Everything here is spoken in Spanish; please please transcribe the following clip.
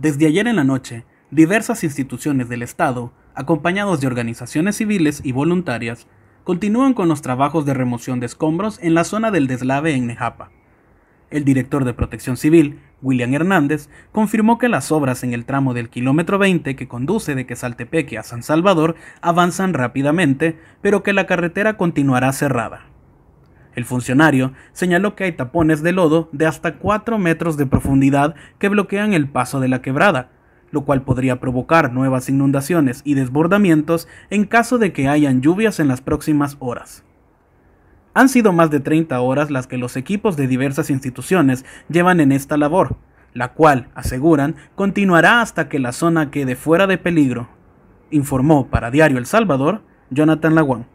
Desde ayer en la noche, diversas instituciones del Estado, acompañados de organizaciones civiles y voluntarias, continúan con los trabajos de remoción de escombros en la zona del deslave en Nejapa. El director de Protección Civil, William Hernández, confirmó que las obras en el tramo del kilómetro 20 que conduce de Quesaltepeque a San Salvador avanzan rápidamente, pero que la carretera continuará cerrada. El funcionario señaló que hay tapones de lodo de hasta 4 metros de profundidad que bloquean el paso de la quebrada, lo cual podría provocar nuevas inundaciones y desbordamientos en caso de que hayan lluvias en las próximas horas. Han sido más de 30 horas las que los equipos de diversas instituciones llevan en esta labor, la cual, aseguran, continuará hasta que la zona quede fuera de peligro, informó para Diario El Salvador Jonathan Laguán.